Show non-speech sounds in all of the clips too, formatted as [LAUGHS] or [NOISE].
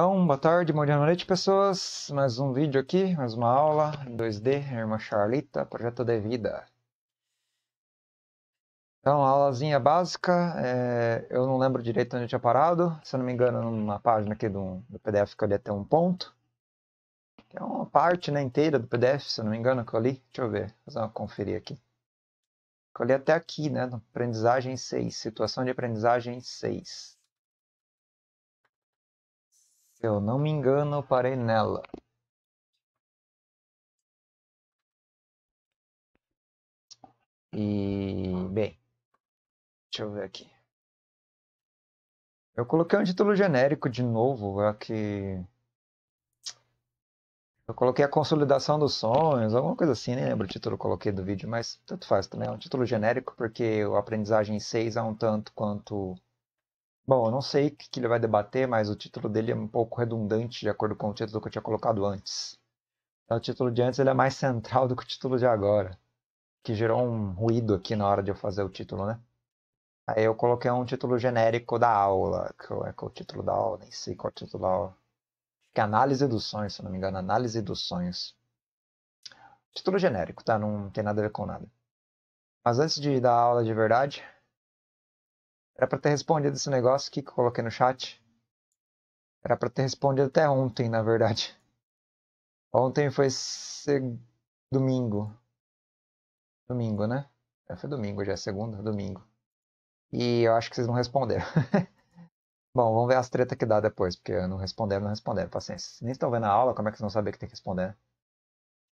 Então, boa tarde, bom dia, boa noite, pessoas. Mais um vídeo aqui, mais uma aula em 2D, irmã Charlita, projeto de vida. Então, aulazinha básica, é, eu não lembro direito onde eu tinha parado, se eu não me engano, numa página aqui do, do PDF que eu li até um ponto. É uma parte né, inteira do PDF, se eu não me engano, que eu li. Deixa eu ver, fazer uma conferir aqui. Que eu li até aqui, né, aprendizagem 6, situação de aprendizagem 6. Se eu não me engano, eu parei nela. E, bem, deixa eu ver aqui. Eu coloquei um título genérico de novo, aqui. É eu coloquei a consolidação dos sonhos, alguma coisa assim, nem lembro o título que eu coloquei do vídeo, mas tanto faz também. É um título genérico porque o aprendizagem 6 é um tanto quanto Bom, eu não sei o que ele vai debater, mas o título dele é um pouco redundante de acordo com o título que eu tinha colocado antes. Então, o título de antes ele é mais central do que o título de agora, que gerou um ruído aqui na hora de eu fazer o título, né? Aí eu coloquei um título genérico da aula, que é, que é o título da aula, nem sei qual é o título da aula. Que é Análise dos Sonhos, se não me engano, Análise dos Sonhos. Título genérico, tá? Não tem nada a ver com nada. Mas antes de dar aula de verdade, era para ter respondido esse negócio aqui que eu coloquei no chat. Era para ter respondido até ontem, na verdade. Ontem foi domingo. Domingo, né? É, foi domingo, já é segunda, domingo. E eu acho que vocês não responderam. [LAUGHS] Bom, vamos ver as tretas que dá depois, porque não responderam, não responderam. Paciência. Vocês nem estão vendo a aula, como é que vocês vão saber que tem que responder?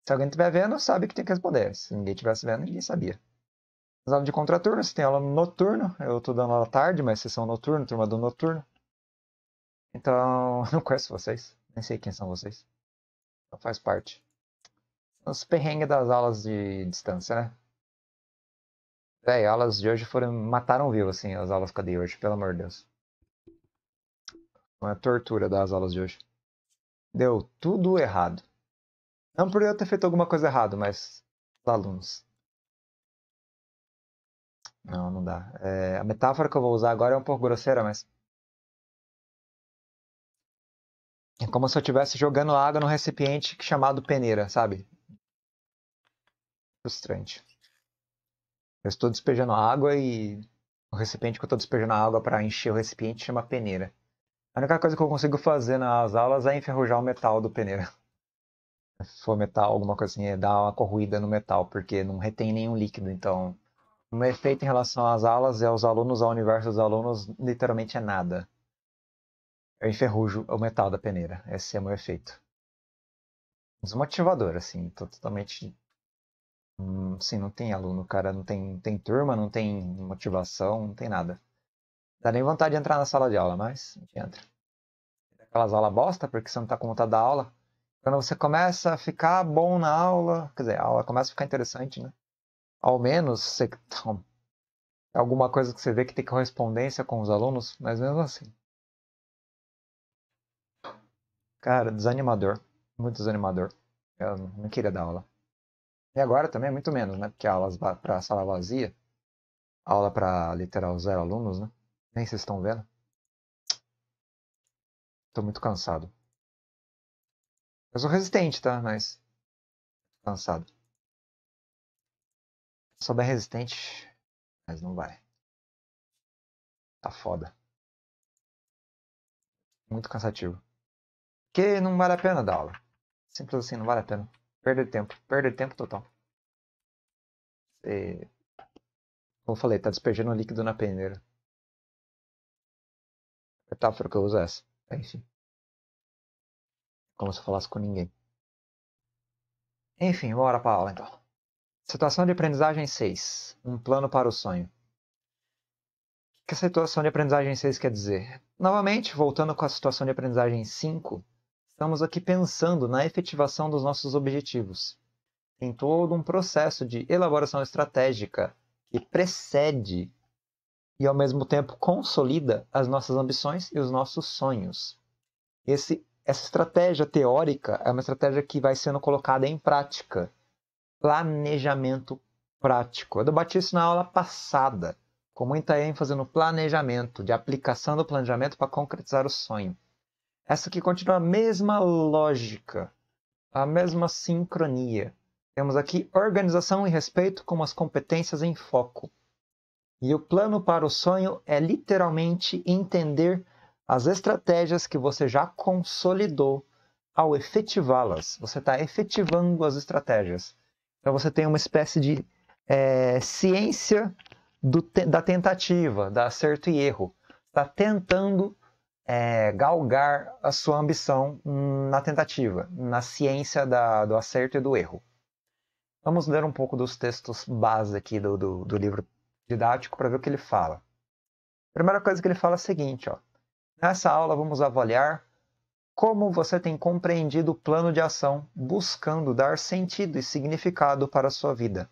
Se alguém estiver vendo, sabe que tem que responder. Se ninguém estivesse vendo, ninguém sabia. As aulas de contraturno, você tem aula noturno, eu estou dando aula tarde, mas sessão noturno, turma do noturno. Então, [LAUGHS] não conheço vocês, nem sei quem são vocês. Então faz parte. Os perrengues das aulas de distância, né? Véi, aulas de hoje foram. mataram vivo, assim, as aulas que eu dei hoje, pelo amor de Deus. Uma tortura das aulas de hoje. Deu tudo errado. Não por eu ter feito alguma coisa errada, mas os alunos. Não, não dá. É, a metáfora que eu vou usar agora é um pouco grosseira, mas. É como se eu estivesse jogando água num recipiente chamado peneira, sabe? Frustrante. Eu estou despejando água e o recipiente que eu estou despejando água para encher o recipiente chama peneira. A única coisa que eu consigo fazer nas aulas é enferrujar o metal do peneira. [LAUGHS] Se for metal, alguma coisa assim, é dar uma corruída no metal, porque não retém nenhum líquido, então o meu efeito em relação às aulas e é aos alunos, ao universo dos alunos, literalmente é nada. Eu enferrujo o metal da peneira. Esse é o meu efeito. Desmotivador, assim. Tô totalmente. Hum, assim, não tem aluno, cara. Não tem, tem turma, não tem motivação, não tem nada. dá nem vontade de entrar na sala de aula, mas a gente entra. É aquelas aulas bosta, porque você não tá com vontade da aula. Quando você começa a ficar bom na aula, quer dizer, a aula começa a ficar interessante, né? ao menos você, tá alguma coisa que você vê que tem correspondência com os alunos, mas mesmo assim. Cara, desanimador. Muito desanimador. Eu não queria dar aula. E agora também é muito menos, né? Porque aulas para sala vazia, aula para literal zero alunos, né? Nem vocês estão vendo. Tô muito cansado. Eu sou resistente, tá? Mas. Cansado bem resistente, mas não vai. Tá foda. Muito cansativo. Porque não vale a pena dar aula. Simples assim, não vale a pena. Perder tempo. Perder tempo total. E... Como eu falei, tá despejando líquido na peneira. A metáfora que eu uso é essa. É, enfim. Como se eu falasse com ninguém. Enfim, bora pra aula então. Situação de aprendizagem 6. Um plano para o sonho. O que a situação de aprendizagem 6 quer dizer? Novamente, voltando com a situação de aprendizagem 5, estamos aqui pensando na efetivação dos nossos objetivos. Tem todo um processo de elaboração estratégica que precede e, ao mesmo tempo, consolida as nossas ambições e os nossos sonhos. Esse, essa estratégia teórica é uma estratégia que vai sendo colocada em prática planejamento prático. Eu debati isso na aula passada, com muita ênfase no planejamento, de aplicação do planejamento para concretizar o sonho. Essa aqui continua a mesma lógica, a mesma sincronia. Temos aqui organização e respeito com as competências em foco. E o plano para o sonho é literalmente entender as estratégias que você já consolidou ao efetivá-las. Você está efetivando as estratégias. Então você tem uma espécie de é, ciência do, da tentativa, da acerto e erro. Está tentando é, galgar a sua ambição na tentativa, na ciência da, do acerto e do erro. Vamos ler um pouco dos textos base aqui do, do, do livro didático para ver o que ele fala. A primeira coisa que ele fala é a seguinte: ó, nessa aula vamos avaliar como você tem compreendido o plano de ação, buscando dar sentido e significado para a sua vida?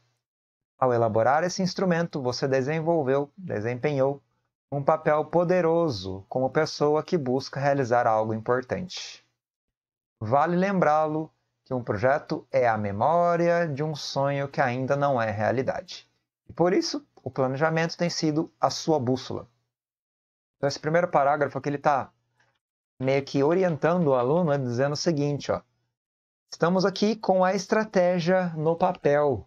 Ao elaborar esse instrumento, você desenvolveu, desempenhou um papel poderoso como pessoa que busca realizar algo importante. Vale lembrá-lo que um projeto é a memória de um sonho que ainda não é realidade. E por isso, o planejamento tem sido a sua bússola. Então, esse primeiro parágrafo aqui está meio que orientando o aluno, né, dizendo o seguinte, ó. Estamos aqui com a estratégia no papel,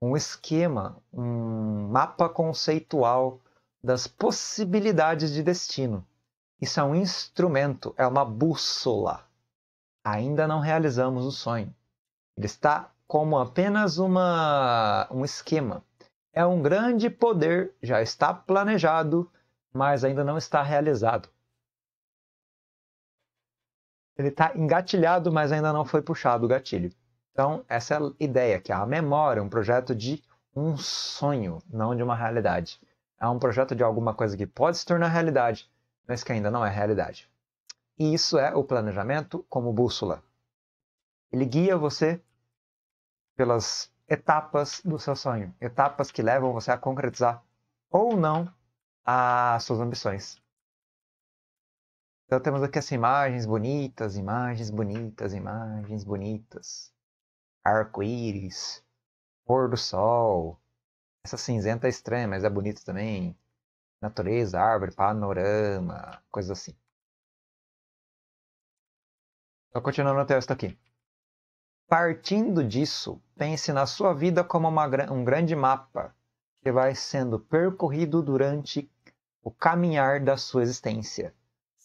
um esquema, um mapa conceitual das possibilidades de destino. Isso é um instrumento, é uma bússola. Ainda não realizamos o sonho. Ele está como apenas uma, um esquema. É um grande poder, já está planejado, mas ainda não está realizado ele está engatilhado, mas ainda não foi puxado o gatilho. Então, essa é a ideia, que é a memória é um projeto de um sonho, não de uma realidade. É um projeto de alguma coisa que pode se tornar realidade, mas que ainda não é realidade. E isso é o planejamento como bússola. Ele guia você pelas etapas do seu sonho, etapas que levam você a concretizar ou não as suas ambições. Então temos aqui imagens bonitas, imagens bonitas, imagens bonitas. Arco-íris, pôr do sol. Essa cinzenta é estranha, mas é bonita também. Natureza, árvore, panorama, coisas assim. Então, continuando o texto aqui. Partindo disso, pense na sua vida como uma, um grande mapa que vai sendo percorrido durante o caminhar da sua existência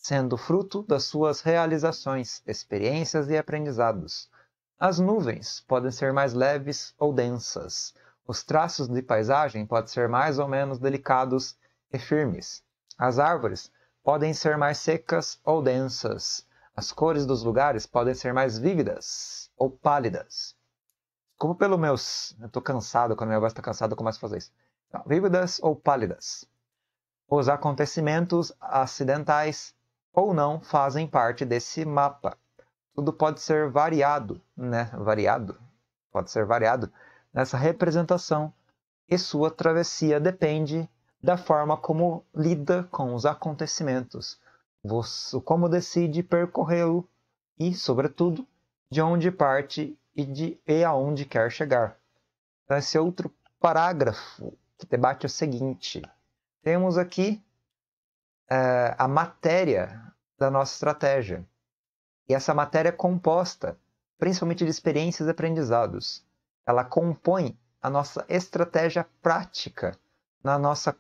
sendo fruto das suas realizações, experiências e aprendizados. As nuvens podem ser mais leves ou densas. Os traços de paisagem podem ser mais ou menos delicados e firmes. As árvores podem ser mais secas ou densas. As cores dos lugares podem ser mais vívidas ou pálidas. Como pelo meus. Eu tô cansado, quando minha voz está cansada, eu começo a fazer isso. Então, vívidas ou pálidas. Os acontecimentos acidentais ou não fazem parte desse mapa. Tudo pode ser variado, né? Variado? Pode ser variado nessa representação e sua travessia depende da forma como lida com os acontecimentos, como decide percorrê-lo e, sobretudo, de onde parte e, de, e aonde quer chegar. Então, esse outro parágrafo que debate é o seguinte: temos aqui uh, a matéria da nossa estratégia. E essa matéria é composta principalmente de experiências e aprendizados. Ela compõe a nossa estratégia prática na nossa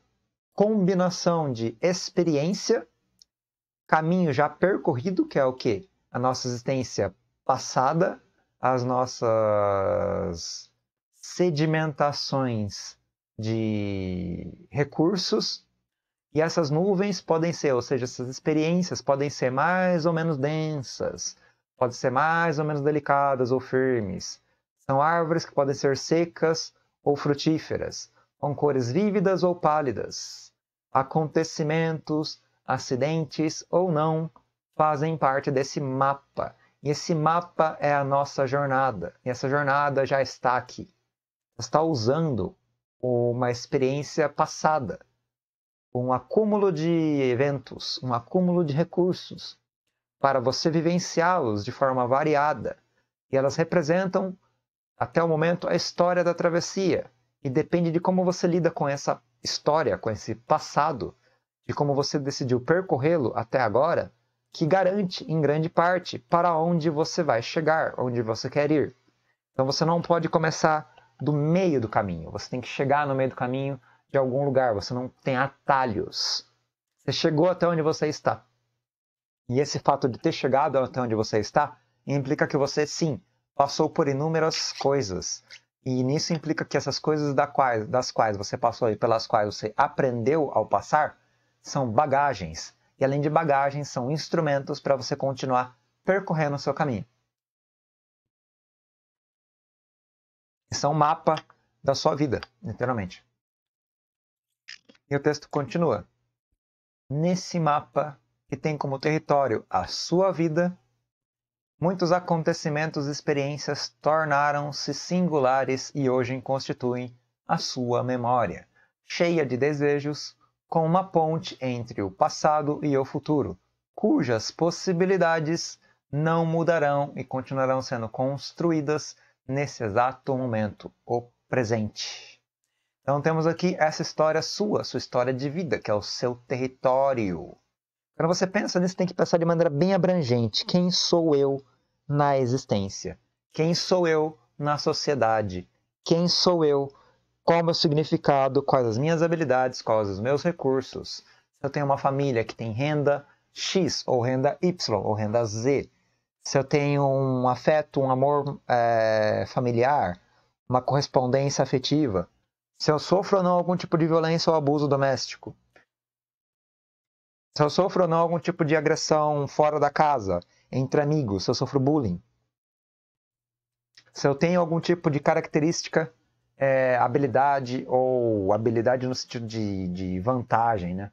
combinação de experiência, caminho já percorrido, que é o que? A nossa existência passada, as nossas sedimentações de recursos e essas nuvens podem ser, ou seja, essas experiências podem ser mais ou menos densas, podem ser mais ou menos delicadas ou firmes. São árvores que podem ser secas ou frutíferas, com cores vívidas ou pálidas. Acontecimentos, acidentes ou não, fazem parte desse mapa. E esse mapa é a nossa jornada. E essa jornada já está aqui. Você está usando uma experiência passada um acúmulo de eventos, um acúmulo de recursos para você vivenciá-los de forma variada. E elas representam, até o momento, a história da travessia. E depende de como você lida com essa história, com esse passado, de como você decidiu percorrê-lo até agora, que garante, em grande parte, para onde você vai chegar, onde você quer ir. Então você não pode começar do meio do caminho. Você tem que chegar no meio do caminho de algum lugar, você não tem atalhos. Você chegou até onde você está. E esse fato de ter chegado até onde você está implica que você, sim, passou por inúmeras coisas. E nisso implica que essas coisas das quais você passou e pelas quais você aprendeu ao passar são bagagens. E além de bagagens, são instrumentos para você continuar percorrendo o seu caminho. Isso é um mapa da sua vida, literalmente. E o texto continua. Nesse mapa, que tem como território a sua vida, muitos acontecimentos e experiências tornaram-se singulares e hoje constituem a sua memória, cheia de desejos, com uma ponte entre o passado e o futuro, cujas possibilidades não mudarão e continuarão sendo construídas nesse exato momento, o presente. Então temos aqui essa história sua, sua história de vida, que é o seu território. Quando você pensa nisso, tem que pensar de maneira bem abrangente. Quem sou eu na existência? Quem sou eu na sociedade? Quem sou eu? Qual o meu significado? Quais as minhas habilidades? Quais os meus recursos? Se eu tenho uma família que tem renda X, ou renda Y, ou renda Z, se eu tenho um afeto, um amor é, familiar, uma correspondência afetiva, se eu sofro ou não algum tipo de violência ou abuso doméstico, se eu sofro ou não algum tipo de agressão fora da casa, entre amigos, se eu sofro bullying, se eu tenho algum tipo de característica, é, habilidade ou habilidade no sentido de, de vantagem, né?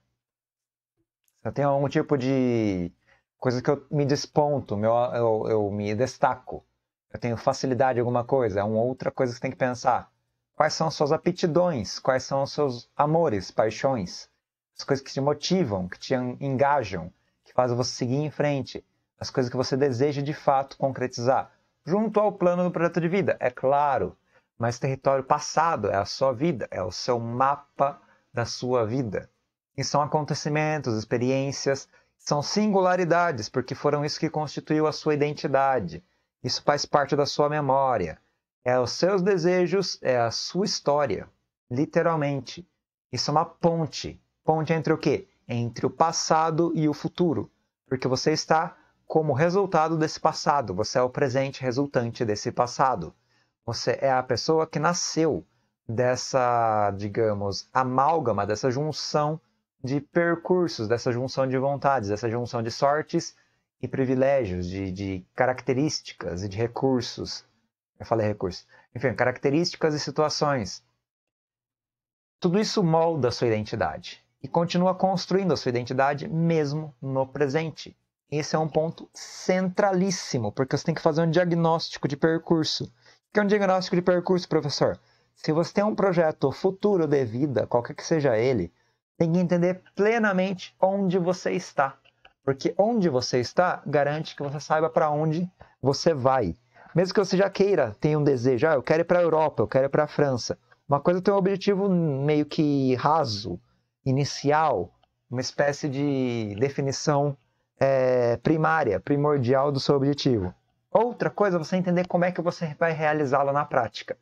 Se eu tenho algum tipo de coisa que eu me desponto, meu, eu, eu me destaco, eu tenho facilidade em alguma coisa, é uma outra coisa que você tem que pensar Quais são suas aptidões? Quais são os seus amores, paixões? As coisas que te motivam, que te engajam, que fazem você seguir em frente. As coisas que você deseja de fato concretizar. Junto ao plano do projeto de vida, é claro. Mas território passado é a sua vida, é o seu mapa da sua vida. E são acontecimentos, experiências, são singularidades, porque foram isso que constituiu a sua identidade. Isso faz parte da sua memória é os seus desejos, é a sua história, literalmente. Isso é uma ponte. Ponte entre o quê? Entre o passado e o futuro. Porque você está como resultado desse passado, você é o presente resultante desse passado. Você é a pessoa que nasceu dessa, digamos, amálgama, dessa junção de percursos, dessa junção de vontades, dessa junção de sortes e privilégios, de, de características e de recursos eu falei recurso. Enfim, características e situações. Tudo isso molda a sua identidade e continua construindo a sua identidade mesmo no presente. Esse é um ponto centralíssimo, porque você tem que fazer um diagnóstico de percurso. O que é um diagnóstico de percurso, professor? Se você tem um projeto futuro de vida, qualquer que seja ele, tem que entender plenamente onde você está. Porque onde você está garante que você saiba para onde você vai. Mesmo que você já queira, tenha um desejo, ah, eu quero ir para a Europa, eu quero ir para a França. Uma coisa é tem um objetivo meio que raso, inicial, uma espécie de definição é, primária, primordial do seu objetivo. Outra coisa é você entender como é que você vai realizá-lo na prática.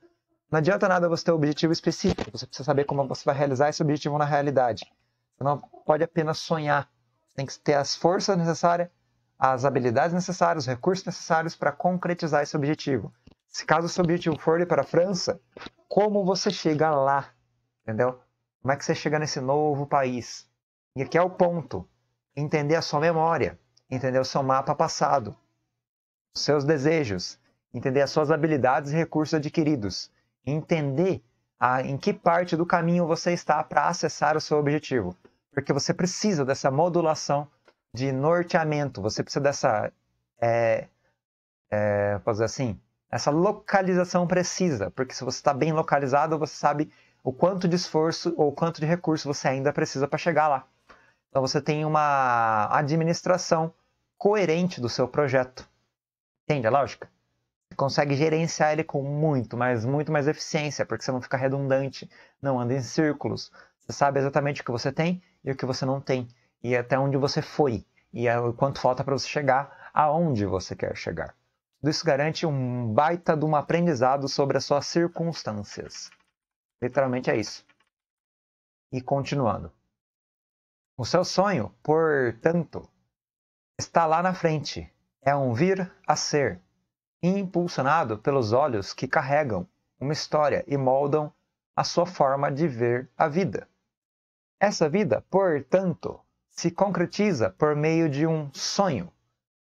Não adianta nada você ter um objetivo específico, você precisa saber como você vai realizar esse objetivo na realidade. Você não pode apenas sonhar, você tem que ter as forças necessárias as habilidades necessárias, os recursos necessários para concretizar esse objetivo. Se caso o seu objetivo for ir para a França, como você chega lá? Entendeu? Como é que você chega nesse novo país? E aqui é o ponto: entender a sua memória, entender o seu mapa passado, os seus desejos, entender as suas habilidades e recursos adquiridos, entender a, ah, em que parte do caminho você está para acessar o seu objetivo, porque você precisa dessa modulação de norteamento. Você precisa dessa. É, é, posso dizer assim? Essa localização precisa, porque se você está bem localizado, você sabe o quanto de esforço ou quanto de recurso você ainda precisa para chegar lá. Então você tem uma administração coerente do seu projeto. Entende a lógica? Você consegue gerenciar ele com muito, mas muito mais eficiência, porque você não fica redundante, não anda em círculos. Você sabe exatamente o que você tem e o que você não tem e até onde você foi e é o quanto falta para você chegar aonde você quer chegar. Tudo isso garante um baita de um aprendizado sobre as suas circunstâncias. Literalmente é isso. E continuando. O seu sonho, portanto, está lá na frente. É um vir a ser, impulsionado pelos olhos que carregam uma história e moldam a sua forma de ver a vida. Essa vida, portanto, se concretiza por meio de um sonho,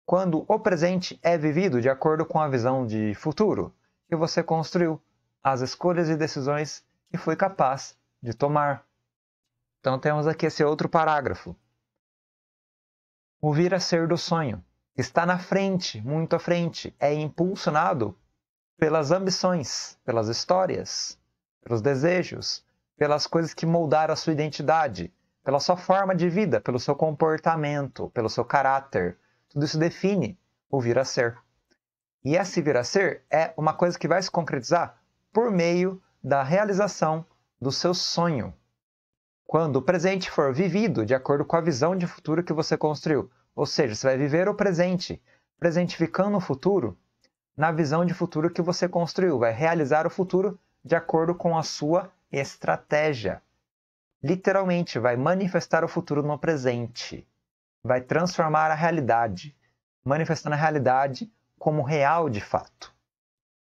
quando o presente é vivido de acordo com a visão de futuro que você construiu, as escolhas e decisões que foi capaz de tomar. Então temos aqui esse outro parágrafo. O vir a ser do sonho está na frente, muito à frente, é impulsionado pelas ambições, pelas histórias, pelos desejos, pelas coisas que moldaram a sua identidade, pela sua forma de vida, pelo seu comportamento, pelo seu caráter. Tudo isso define o vir a ser. E esse vir a ser é uma coisa que vai se concretizar por meio da realização do seu sonho. Quando o presente for vivido de acordo com a visão de futuro que você construiu, ou seja, você vai viver o presente, presentificando o futuro na visão de futuro que você construiu, vai realizar o futuro de acordo com a sua estratégia literalmente vai manifestar o futuro no presente, vai transformar a realidade, manifestando a realidade como real de fato.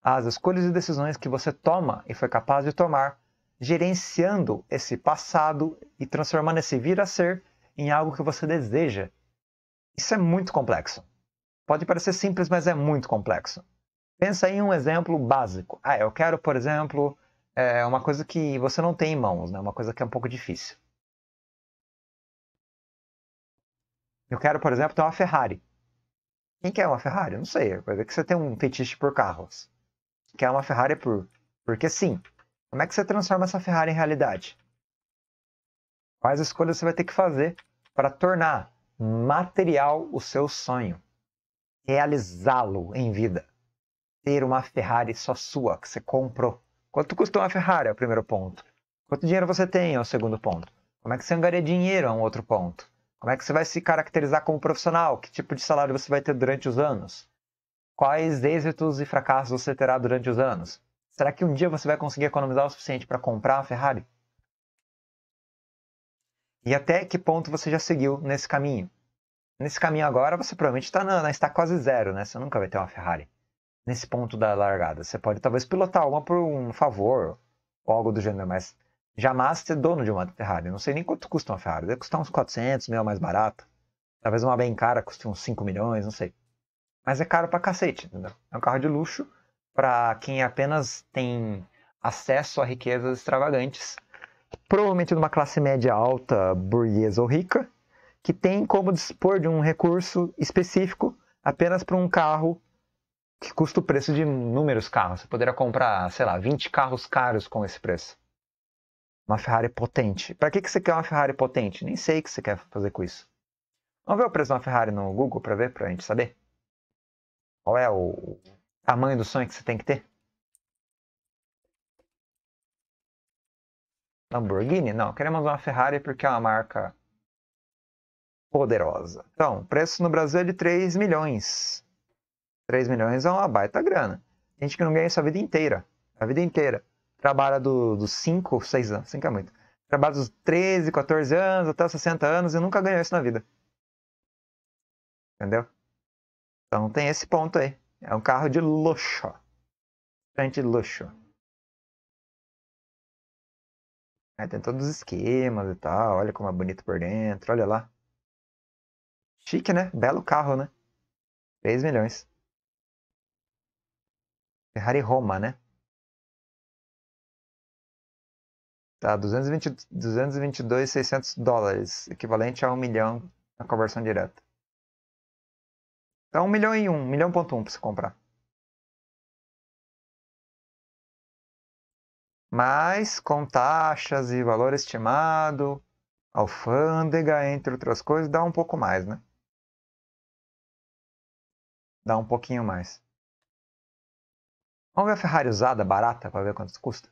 As escolhas e decisões que você toma e foi capaz de tomar, gerenciando esse passado e transformando esse vir a ser em algo que você deseja. Isso é muito complexo. Pode parecer simples, mas é muito complexo. Pensa em um exemplo básico. Ah, eu quero, por exemplo, é uma coisa que você não tem em mãos, né? Uma coisa que é um pouco difícil. Eu quero, por exemplo, ter uma Ferrari. Quem quer uma Ferrari? Não sei. Vai ver que você tem um fetiche por carros. Quer uma Ferrari por. Porque sim. Como é que você transforma essa Ferrari em realidade? Quais escolhas você vai ter que fazer para tornar material o seu sonho? Realizá-lo em vida. Ter uma Ferrari só sua, que você comprou. Quanto custa uma Ferrari? É o primeiro ponto. Quanto dinheiro você tem? É o segundo ponto. Como é que você angaria dinheiro? É um outro ponto. Como é que você vai se caracterizar como profissional? Que tipo de salário você vai ter durante os anos? Quais êxitos e fracassos você terá durante os anos? Será que um dia você vai conseguir economizar o suficiente para comprar a Ferrari? E até que ponto você já seguiu nesse caminho? Nesse caminho agora, você provavelmente está está quase zero, né? Você nunca vai ter uma Ferrari nesse ponto da largada. Você pode talvez pilotar uma por um favor, ou algo do gênero, mas jamais ser dono de uma Ferrari. não sei nem quanto custa uma Ferrari. Deve custar uns 400 mil mais barata. Talvez uma bem cara custe uns 5 milhões, não sei. Mas é caro pra cacete, entendeu? É um carro de luxo para quem apenas tem acesso a riquezas extravagantes, provavelmente numa classe média alta, burguesa ou rica, que tem como dispor de um recurso específico apenas para um carro que custa o preço de inúmeros carros. Você poderia comprar, sei lá, 20 carros caros com esse preço. Uma Ferrari potente. Para que, que você quer uma Ferrari potente? Nem sei o que você quer fazer com isso. Vamos ver o preço de uma Ferrari no Google para ver, para a gente saber? Qual é o tamanho do sonho que você tem que ter? Lamborghini? Não, queremos uma Ferrari porque é uma marca poderosa. Então, preço no Brasil é de 3 milhões. 3 milhões é uma baita grana. gente que não ganha isso a vida inteira. A vida inteira. Trabalha do, dos 5, 6 anos, 5 é muito. Trabalha dos 13, 14 anos até 60 anos e nunca ganhou isso na vida. Entendeu? Então tem esse ponto aí. É um carro de luxo. de luxo. Aí tem todos os esquemas e tal. Olha como é bonito por dentro. Olha lá. Chique, né? Belo carro, né? 3 milhões. Ferrari Roma, né? Tá, 222,600 dólares, equivalente a 1 milhão na conversão direta. Então, tá, 1 milhão e 1, 1 milhão ponto 1 para se comprar. Mas com taxas e valor estimado, alfândega, entre outras coisas, dá um pouco mais, né? Dá um pouquinho mais. Vamos ver a Ferrari usada, barata, para ver quanto custa.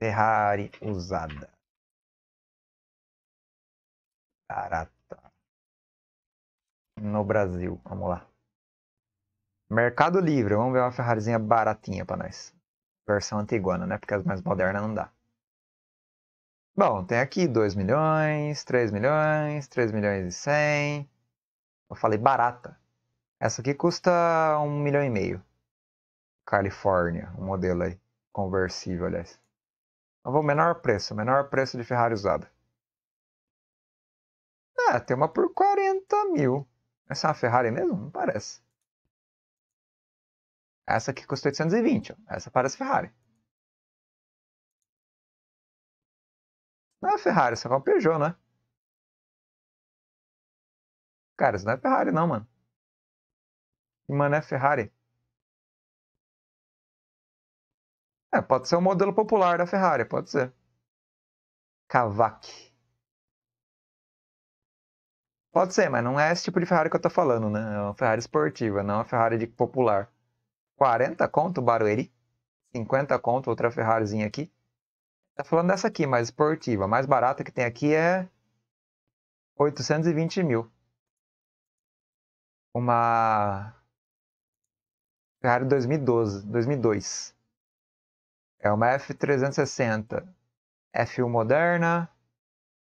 Ferrari usada. Barata. No Brasil, vamos lá. Mercado Livre, vamos ver uma Ferrarizinha baratinha para nós. Versão antiguana, né? Porque as mais modernas não dá. Bom, tem aqui 2 milhões, 3 milhões, 3 milhões e 100. Eu falei barata. Essa aqui custa um milhão e meio. Califórnia, um modelo aí. Conversível, aliás. Então vou menor preço, menor preço de Ferrari usada. Ah, tem uma por 40 mil. Essa é uma Ferrari mesmo? Não parece. Essa aqui custa 820, ó. Essa parece Ferrari. Não é Ferrari, essa é uma Peugeot, né? Cara, isso não é Ferrari não, mano e Mané Ferrari. É, pode ser um modelo popular da Ferrari, pode ser. Cavac. Pode ser, mas não é esse tipo de Ferrari que eu tô falando, né? É uma Ferrari esportiva, não é uma Ferrari de popular. 40 conto Barueri, 50 conto outra Ferrarizinha aqui. Tá falando dessa aqui, mais esportiva. A mais barata que tem aqui é 820 mil. Uma Ferrari 2012, 2002. É uma F360 F1 moderna,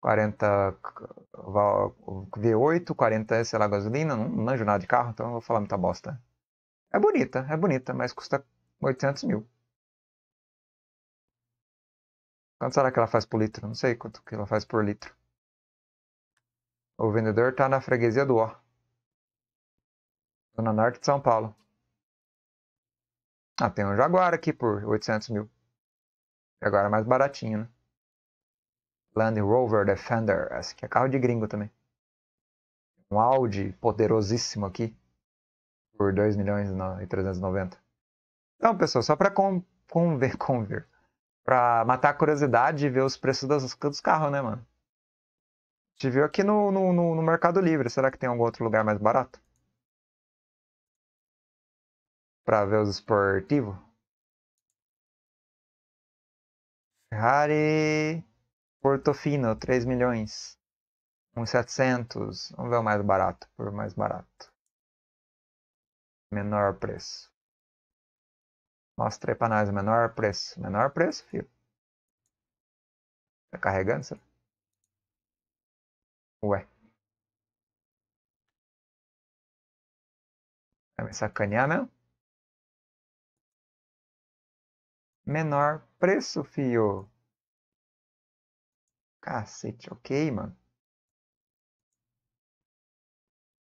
40 V8, 40 sei lá gasolina, não, não nada de carro, então eu vou falar muita bosta. É bonita, é bonita, mas custa 800 mil. Quanto será que ela faz por litro? Não sei quanto que ela faz por litro. O vendedor está na freguesia do Ó. Zona Norte de São Paulo. Ah, tem um Jaguar aqui por 800 mil. Jaguar é mais baratinho, né? Land Rover Defender. Esse aqui é carro de gringo também. Um Audi poderosíssimo aqui. Por 2 milhões e 390. Então, pessoal, só para conver, [LAUGHS] conver. Pra matar a curiosidade e ver os preços dos, dos carros, né, mano? A gente viu aqui no, no, no Mercado Livre. Será que tem algum outro lugar mais barato? para ver os esportivos. Ferrari Portofino, 3 milhões. 1,700. Vamos ver o mais barato, por mais barato. Menor preço. Mostra aí pra nós, menor preço. Menor preço, filho. Tá carregando, será? Ué. Vai me sacanear mesmo? menor preço, fio. Cacete, ok, mano.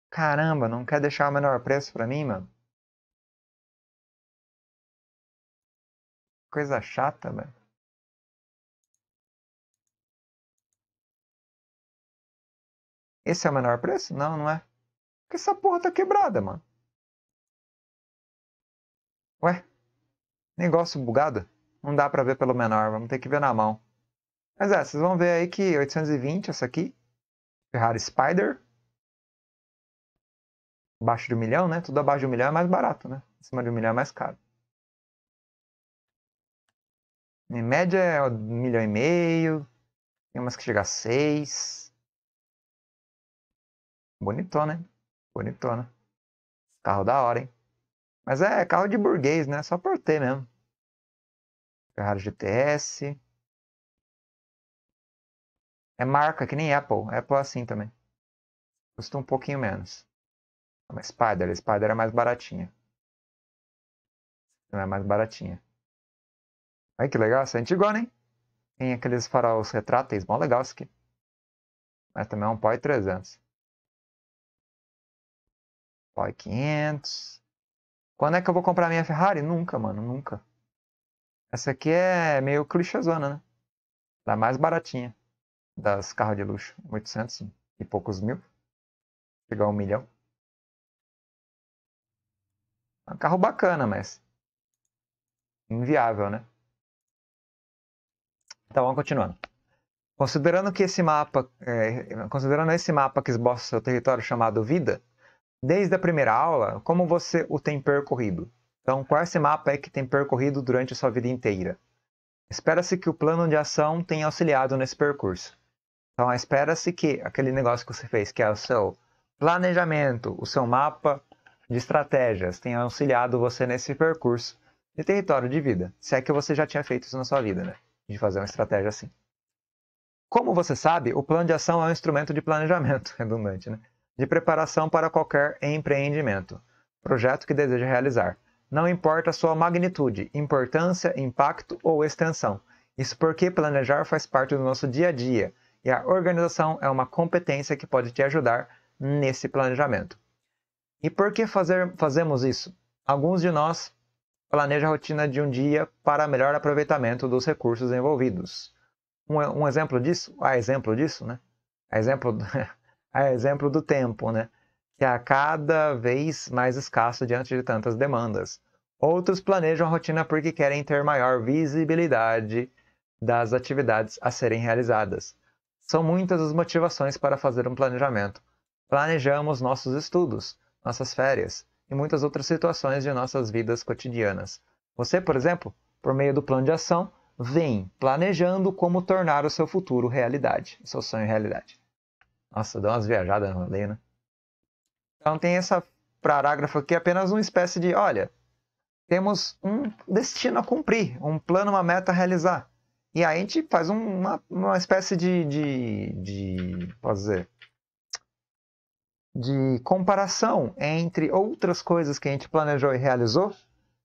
Caramba, não quer deixar o menor preço pra mim, mano? Coisa chata, velho. Esse é o menor preço? Não, não é. Porque essa porra tá quebrada, mano. Ué? Negócio bugado? Não dá para ver pelo menor, vamos ter que ver na mão. Mas é, vocês vão ver aí que 820, essa aqui, Ferrari Spider, abaixo de um milhão, né? Tudo abaixo de um milhão é mais barato, né? Acima de um milhão é mais caro. Em média é um milhão e meio. Tem umas que chegam a seis. Bonitona, né? Bonitona. Carro da hora, hein? Mas é carro de burguês, né? Só por ter mesmo. Ferrari GTS. É marca, que nem Apple. Apple é assim também. Custa um pouquinho menos. É uma Spider, a Spider é mais baratinha. Não é mais baratinha. Olha que legal, essa é antigona, hein? Tem aqueles faróis retráteis, mó legal isso aqui. Mas também é um POI 300. POI 500. Quando é que eu vou comprar minha Ferrari? Nunca, mano, nunca. Essa aqui é meio clichêzona, né? Da é mais baratinha das carros de luxo. 800 e poucos mil. Chegar a um milhão. É um carro bacana, mas. Inviável, né? Então vamos continuando. Considerando que esse mapa, é, considerando esse mapa que esboça seu território chamado vida, desde a primeira aula, como você o tem percorrido. Então, qual é esse mapa é que tem percorrido durante a sua vida inteira? Espera-se que o plano de ação tenha auxiliado nesse percurso. Então, espera-se que aquele negócio que você fez, que é o seu planejamento, o seu mapa de estratégias, tenha auxiliado você nesse percurso de território de vida. Se é que você já tinha feito isso na sua vida, né? De fazer uma estratégia assim. Como você sabe, o plano de ação é um instrumento de planejamento, [LAUGHS] redundante, né? de preparação para qualquer empreendimento, projeto que deseja realizar. Não importa a sua magnitude, importância, impacto ou extensão. Isso porque planejar faz parte do nosso dia a dia e a organização é uma competência que pode te ajudar nesse planejamento. E por que fazer, fazemos isso? Alguns de nós planejam a rotina de um dia para melhor aproveitamento dos recursos envolvidos. Um, um exemplo disso, a exemplo disso, né? A exemplo [LAUGHS] a é, exemplo do tempo, né? que é cada vez mais escasso diante de tantas demandas. Outros planejam a rotina porque querem ter maior visibilidade das atividades a serem realizadas. São muitas as motivações para fazer um planejamento. Planejamos nossos estudos, nossas férias e muitas outras situações de nossas vidas cotidianas. Você, por exemplo, por meio do plano de ação, vem planejando como tornar o seu futuro realidade, o seu sonho realidade. Nossa, dá umas viajadas na lei, né? Então tem esse parágrafo aqui, apenas uma espécie de, olha, temos um destino a cumprir, um plano, uma meta a realizar. E aí a gente faz uma, uma espécie de, de, de, posso dizer, de comparação entre outras coisas que a gente planejou e realizou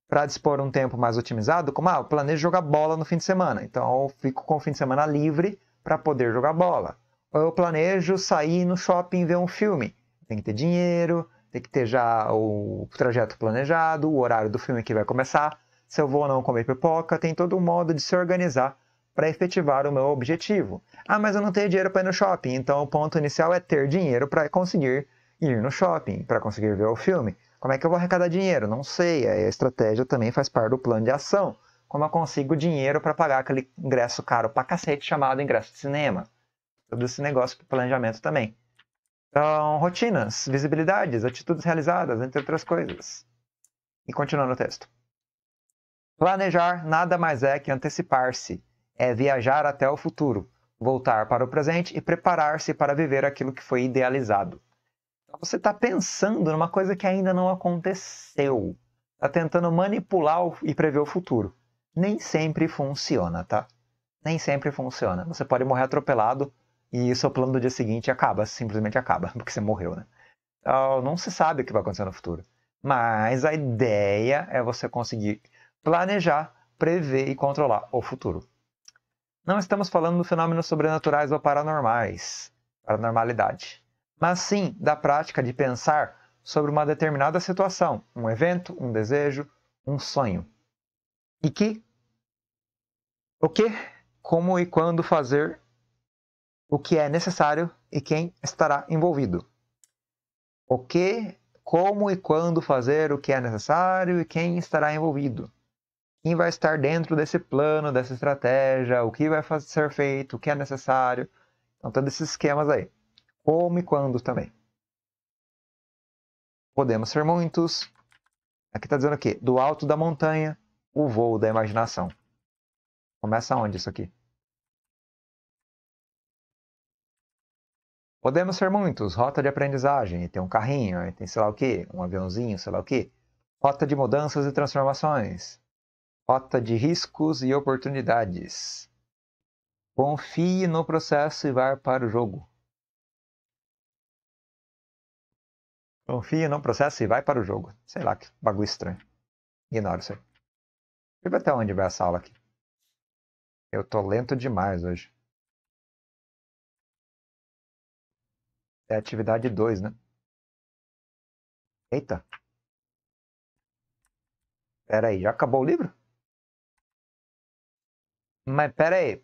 para dispor um tempo mais otimizado, como, ah, eu planejo jogar bola no fim de semana, então eu fico com o fim de semana livre para poder jogar bola eu planejo sair no shopping ver um filme. Tem que ter dinheiro, tem que ter já o trajeto planejado, o horário do filme que vai começar, se eu vou ou não comer pipoca, tem todo um modo de se organizar para efetivar o meu objetivo. Ah, mas eu não tenho dinheiro para ir no shopping, então o ponto inicial é ter dinheiro para conseguir ir no shopping, para conseguir ver o filme. Como é que eu vou arrecadar dinheiro? Não sei, a estratégia também faz parte do plano de ação. Como eu consigo dinheiro para pagar aquele ingresso caro para cacete chamado ingresso de cinema? todo esse negócio para planejamento também. Então, rotinas, visibilidades, atitudes realizadas, entre outras coisas. E continuando o texto. Planejar nada mais é que antecipar-se, é viajar até o futuro, voltar para o presente e preparar-se para viver aquilo que foi idealizado. Então, você está pensando numa coisa que ainda não aconteceu, está tentando manipular e prever o futuro. Nem sempre funciona, tá? Nem sempre funciona. Você pode morrer atropelado e o seu plano do dia seguinte acaba, simplesmente acaba, [LAUGHS] porque você morreu, né? Então, não se sabe o que vai acontecer no futuro. Mas a ideia é você conseguir planejar, prever e controlar o futuro. Não estamos falando de fenômenos sobrenaturais ou paranormais, paranormalidade, mas sim da prática de pensar sobre uma determinada situação, um evento, um desejo, um sonho. E que, o que, como e quando fazer o que é necessário e quem estará envolvido. O que, como e quando fazer o que é necessário e quem estará envolvido. Quem vai estar dentro desse plano, dessa estratégia, o que vai ser feito, o que é necessário. Então, todos esses esquemas aí. Como e quando também. Podemos ser muitos. Aqui está dizendo o quê? Do alto da montanha, o voo da imaginação. Começa onde isso aqui? Podemos ser muitos, rota de aprendizagem, tem um carrinho, tem sei lá o que, um aviãozinho, sei lá o que. Rota de mudanças e transformações. Rota de riscos e oportunidades. Confie no processo e vá para o jogo. Confie no processo e vai para o jogo. Sei lá que bagulho estranho. Ignoro isso aí. Deixa eu ver até onde vai essa aula aqui. Eu tô lento demais hoje. É atividade 2, né? Eita. Pera aí, já acabou o livro? Mas pera aí.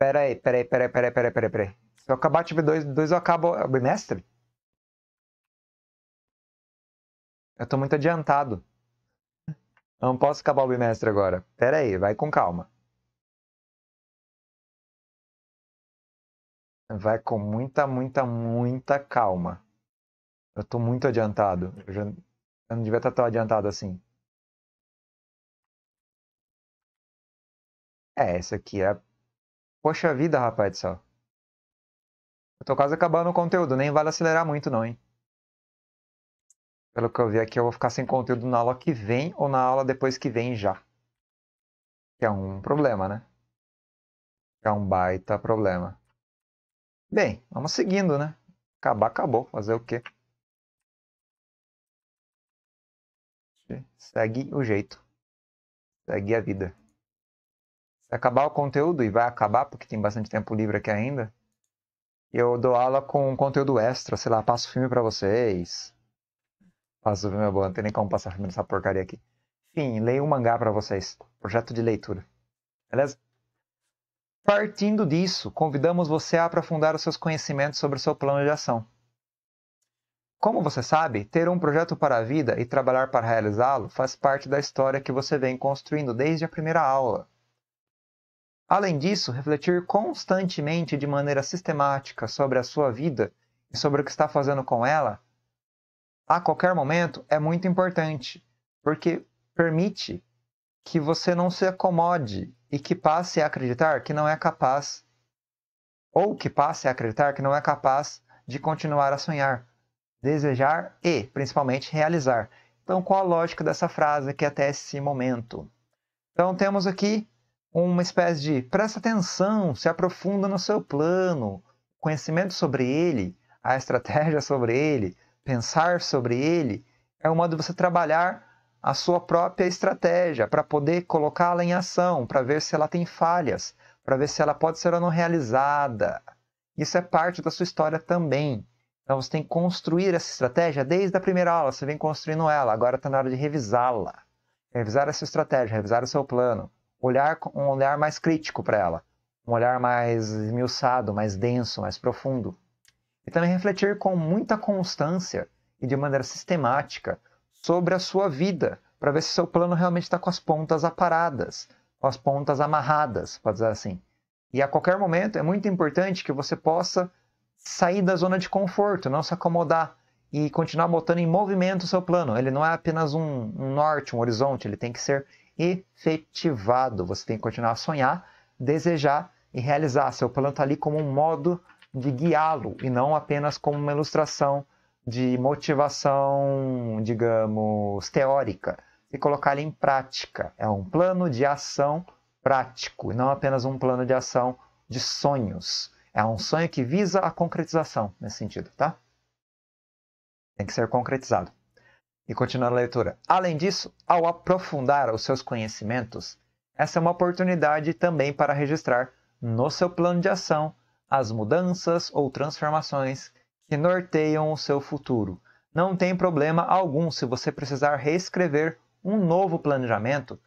Pera aí, pera aí, pera aí, pera aí, pera aí, pera aí, pera aí. Se eu acabar a atividade 2, dois eu acabo o bimestre? Eu tô muito adiantado. Eu não posso acabar o bimestre agora. Pera aí, vai com calma. vai com muita, muita, muita calma. Eu tô muito adiantado. Eu, já, eu não devia estar tão adiantado assim. É, essa aqui é. Poxa vida, rapaz do céu. Eu tô quase acabando o conteúdo, nem vale acelerar muito, não, hein? Pelo que eu vi aqui, eu vou ficar sem conteúdo na aula que vem ou na aula depois que vem já. Que é um problema, né? Que é um baita problema. Bem, vamos seguindo, né? Acabar, acabou. Fazer o quê? Segue o jeito. Segue a vida. Se acabar o conteúdo, e vai acabar porque tem bastante tempo livre aqui ainda, eu dou aula com conteúdo extra, sei lá, passo filme para vocês. Passo filme, é bom, não tem nem como passar filme nessa porcaria aqui. Enfim, leio um mangá para vocês. Projeto de leitura. Beleza? Partindo disso, convidamos você a aprofundar os seus conhecimentos sobre o seu plano de ação. Como você sabe, ter um projeto para a vida e trabalhar para realizá-lo faz parte da história que você vem construindo desde a primeira aula. Além disso, refletir constantemente de maneira sistemática sobre a sua vida e sobre o que está fazendo com ela a qualquer momento é muito importante, porque permite que você não se acomode e que passe a acreditar que não é capaz, ou que passe a acreditar que não é capaz de continuar a sonhar, desejar e, principalmente, realizar. Então, qual a lógica dessa frase que é até esse momento? Então, temos aqui uma espécie de presta atenção, se aprofunda no seu plano, conhecimento sobre ele, a estratégia sobre ele, pensar sobre ele, é um modo de você trabalhar a sua própria estratégia para poder colocá-la em ação, para ver se ela tem falhas, para ver se ela pode ser ou não realizada. Isso é parte da sua história também. Então você tem que construir essa estratégia desde a primeira aula, você vem construindo ela, agora está na hora de revisá-la. Revisar essa estratégia, revisar o seu plano, olhar com um olhar mais crítico para ela, um olhar mais esmiuçado, mais denso, mais profundo. E também refletir com muita constância e de maneira sistemática sobre a sua vida, para ver se seu plano realmente está com as pontas aparadas, com as pontas amarradas, pode dizer assim. E a qualquer momento é muito importante que você possa sair da zona de conforto, não se acomodar e continuar botando em movimento o seu plano. Ele não é apenas um, um norte, um horizonte, ele tem que ser efetivado. Você tem que continuar a sonhar, desejar e realizar. Seu plano está ali como um modo de guiá-lo e não apenas como uma ilustração de motivação, digamos, teórica e colocar ele em prática. É um plano de ação prático, e não apenas um plano de ação de sonhos. É um sonho que visa a concretização, nesse sentido, tá? Tem que ser concretizado. E continuando a leitura. Além disso, ao aprofundar os seus conhecimentos, essa é uma oportunidade também para registrar no seu plano de ação as mudanças ou transformações que norteiam o seu futuro. Não tem problema algum se você precisar reescrever um novo planejamento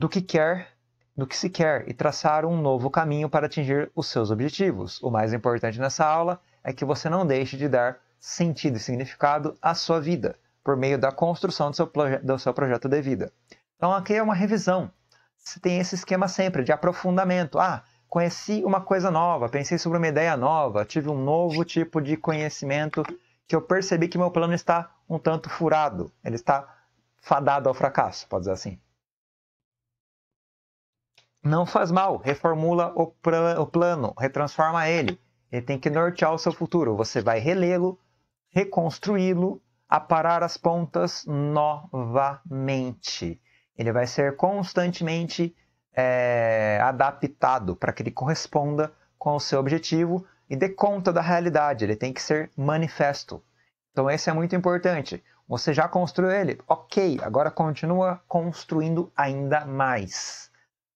do que quer, do que se quer e traçar um novo caminho para atingir os seus objetivos. O mais importante nessa aula é que você não deixe de dar sentido e significado à sua vida por meio da construção do seu, do seu projeto de vida. Então aqui é uma revisão. Você tem esse esquema sempre de aprofundamento. Ah, conheci uma coisa nova, pensei sobre uma ideia nova, tive um novo tipo de conhecimento que eu percebi que meu plano está um tanto furado, ele está fadado ao fracasso, pode dizer assim. Não faz mal, reformula o, o plano, retransforma ele. Ele tem que nortear o seu futuro. Você vai relê-lo, reconstruí-lo, aparar as pontas novamente. Ele vai ser constantemente é, adaptado para que ele corresponda com o seu objetivo e dê conta da realidade. Ele tem que ser manifesto. Então esse é muito importante. Você já construiu ele? Ok, agora continua construindo ainda mais.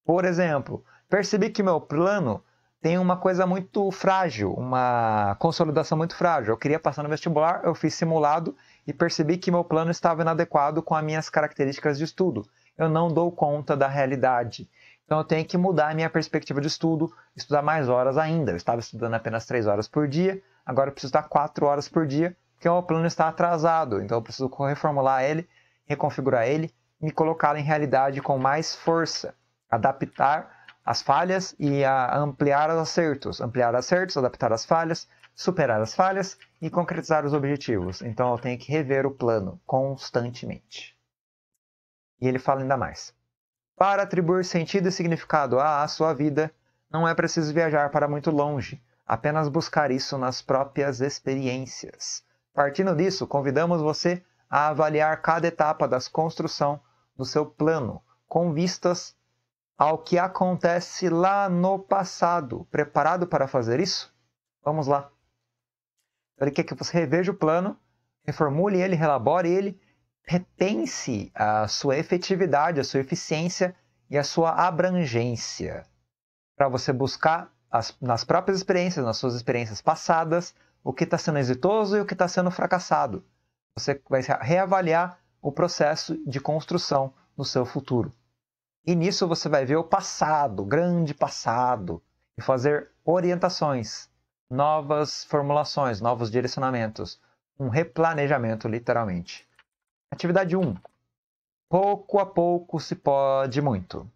Por exemplo, percebi que meu plano tem uma coisa muito frágil, uma consolidação muito frágil. Eu queria passar no vestibular, eu fiz simulado e percebi que meu plano estava inadequado com as minhas características de estudo. Eu não dou conta da realidade. Então eu tenho que mudar a minha perspectiva de estudo, estudar mais horas ainda. Eu estava estudando apenas 3 horas por dia, agora eu preciso estar 4 horas por dia, porque o meu plano está atrasado. Então eu preciso reformular ele, reconfigurar ele, me colocar em realidade com mais força, adaptar as falhas e ampliar os acertos, ampliar os acertos, adaptar as falhas, superar as falhas e concretizar os objetivos. Então eu tenho que rever o plano constantemente. E ele fala ainda mais para atribuir sentido e significado à sua vida, não é preciso viajar para muito longe, apenas buscar isso nas próprias experiências. Partindo disso, convidamos você a avaliar cada etapa da construção do seu plano, com vistas ao que acontece lá no passado. Preparado para fazer isso? Vamos lá. Então, ele quer que você reveja o plano, reformule ele, relabore ele repense a sua efetividade, a sua eficiência e a sua abrangência, para você buscar as, nas próprias experiências, nas suas experiências passadas, o que está sendo exitoso e o que está sendo fracassado. Você vai reavaliar o processo de construção no seu futuro. E nisso você vai ver o passado, o grande passado, e fazer orientações, novas formulações, novos direcionamentos, um replanejamento, literalmente. Atividade 1. Pouco a pouco se pode muito.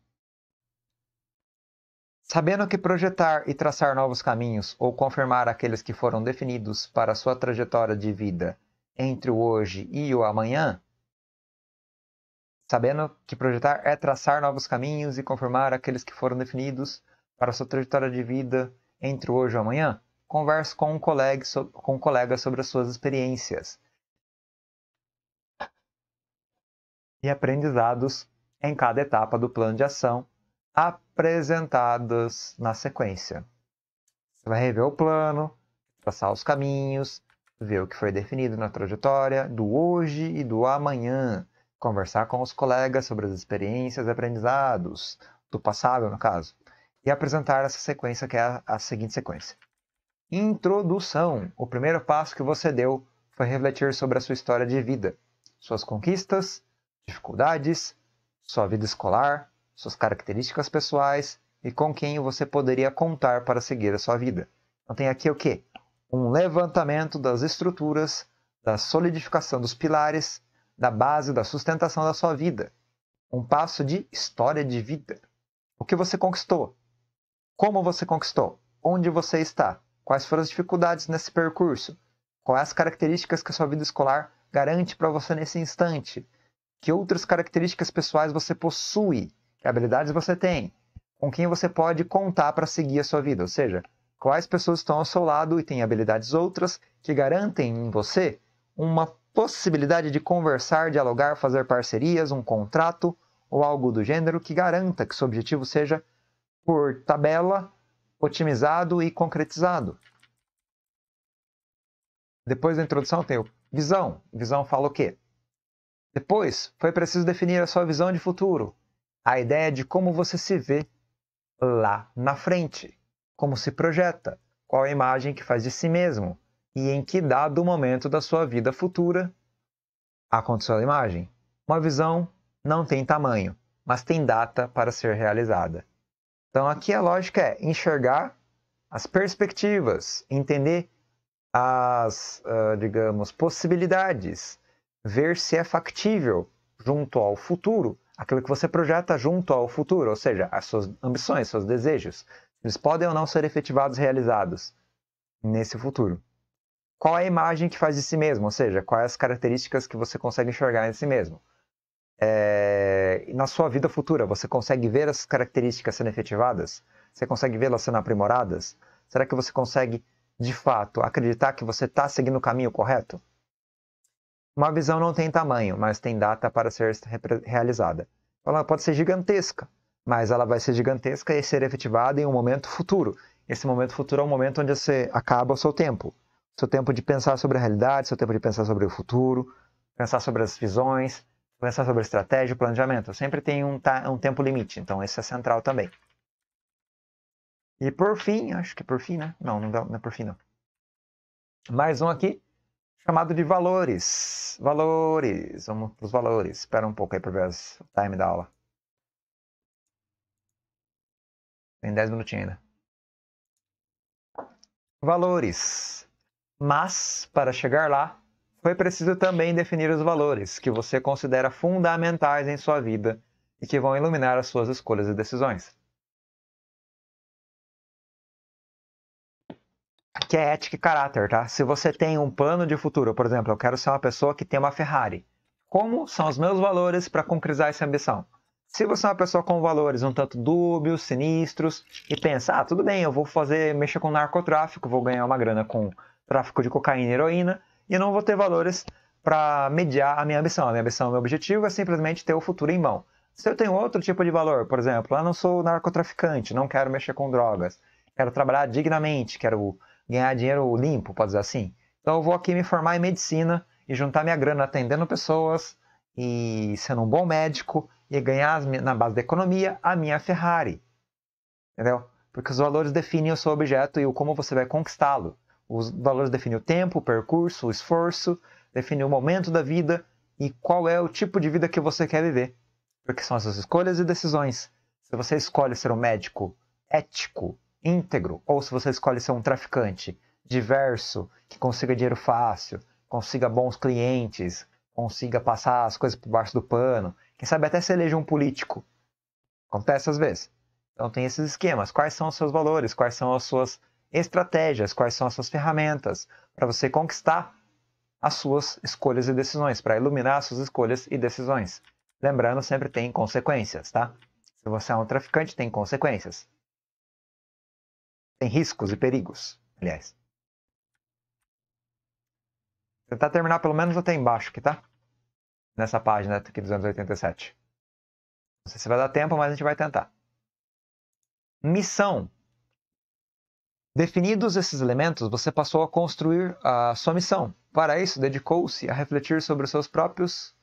Sabendo que projetar e traçar novos caminhos ou confirmar aqueles que foram definidos para sua trajetória de vida entre o hoje e o amanhã, sabendo que projetar é traçar novos caminhos e confirmar aqueles que foram definidos para sua trajetória de vida entre hoje e amanhã, converse com com um colega sobre as suas experiências e aprendizados em cada etapa do plano de ação apresentados na sequência. Você vai rever o plano, traçar os caminhos, ver o que foi definido na trajetória do hoje e do amanhã, conversar com os colegas sobre as experiências e aprendizados do passado, no caso, e apresentar essa sequência que é a, a seguinte sequência. Introdução. O primeiro passo que você deu foi refletir sobre a sua história de vida, suas conquistas, dificuldades, sua vida escolar, suas características pessoais e com quem você poderia contar para seguir a sua vida. Então tem aqui o que? Um levantamento das estruturas, da solidificação dos pilares, da base da sustentação da sua vida. Um passo de história de vida. O que você conquistou? Como você conquistou? Onde você está? Quais foram as dificuldades nesse percurso? Quais as características que a sua vida escolar garante para você nesse instante? que outras características pessoais você possui, que habilidades você tem, com quem você pode contar para seguir a sua vida, ou seja, quais pessoas estão ao seu lado e têm habilidades outras que garantem em você uma possibilidade de conversar, dialogar, fazer parcerias, um contrato ou algo do gênero que garanta que seu objetivo seja por tabela otimizado e concretizado. Depois da introdução tem o visão. Visão fala o quê? Depois, foi preciso definir a sua visão de futuro, a ideia de como você se vê lá na frente, como se projeta, qual a imagem que faz de si mesmo e em que dado momento da sua vida futura aconteceu a imagem. Uma visão não tem tamanho, mas tem data para ser realizada. Então aqui a lógica é enxergar as perspectivas, entender as, uh, digamos, possibilidades ver se é factível junto ao futuro, aquilo que você projeta junto ao futuro, ou seja, as suas ambições, seus desejos, eles podem ou não ser efetivados, realizados nesse futuro. Qual é a imagem que faz de si mesmo, ou seja, quais as características que você consegue enxergar em si mesmo. É... Na sua vida futura, você consegue ver as características sendo efetivadas? Você consegue vê-las sendo aprimoradas? Será que você consegue, de fato, acreditar que você está seguindo o caminho correto? Uma visão não tem tamanho, mas tem data para ser realizada. Então, ela pode ser gigantesca, mas ela vai ser gigantesca e ser efetivada em um momento futuro. Esse momento futuro é o um momento onde você acaba o seu tempo. Seu tempo de pensar sobre a realidade, seu tempo de pensar sobre o futuro, pensar sobre as visões, pensar sobre estratégia o planejamento. Sempre tem um, um tempo limite, então esse é central também. E por fim, acho que é por fim, né? Não, não, dá, não é por fim, não. Mais um aqui chamado de valores. Valores. Vamos para os valores. Espera um pouco aí para ver o time da aula. Tem 10 minutinhos ainda. Valores. Mas, para chegar lá, foi preciso também definir os valores que você considera fundamentais em sua vida e que vão iluminar as suas escolhas e decisões. que é ética e caráter, tá? Se você tem um plano de futuro, por exemplo, eu quero ser uma pessoa que tem uma Ferrari. Como são os meus valores para concretizar essa ambição? Se você é uma pessoa com valores um tanto dúbios, sinistros, e pensa, ah, tudo bem, eu vou fazer, mexer com narcotráfico, vou ganhar uma grana com tráfico de cocaína e heroína, e não vou ter valores para mediar a minha ambição. A minha ambição, o meu objetivo é simplesmente ter o futuro em mão. Se eu tenho outro tipo de valor, por exemplo, eu ah, não sou narcotraficante, não quero mexer com drogas, quero trabalhar dignamente, quero ganhar dinheiro limpo, pode dizer assim. Então eu vou aqui me formar em medicina e juntar minha grana atendendo pessoas e sendo um bom médico e ganhar na base da economia a minha Ferrari. Entendeu? Porque os valores definem o seu objeto e o como você vai conquistá-lo. Os valores definem o tempo, o percurso, o esforço, definem o momento da vida e qual é o tipo de vida que você quer viver. Porque são as suas escolhas e decisões. Se você escolhe ser um médico ético, íntegro, ou se você escolhe ser um traficante diverso, que consiga dinheiro fácil, consiga bons clientes, consiga passar as coisas por baixo do pano, quem sabe até se eleja um político. Acontece às vezes. Então tem esses esquemas. Quais são os seus valores? Quais são as suas estratégias? Quais são as suas ferramentas para você conquistar as suas escolhas e decisões, para iluminar as suas escolhas e decisões? Lembrando, sempre tem consequências, tá? Se você é um traficante, tem consequências. Tem riscos e perigos, aliás. Vou tentar terminar pelo menos até embaixo aqui, tá? Nessa página aqui 287. Não sei se vai dar tempo, mas a gente vai tentar. Missão. Definidos esses elementos, você passou a construir a sua missão. Para isso, dedicou-se a refletir sobre os seus próprios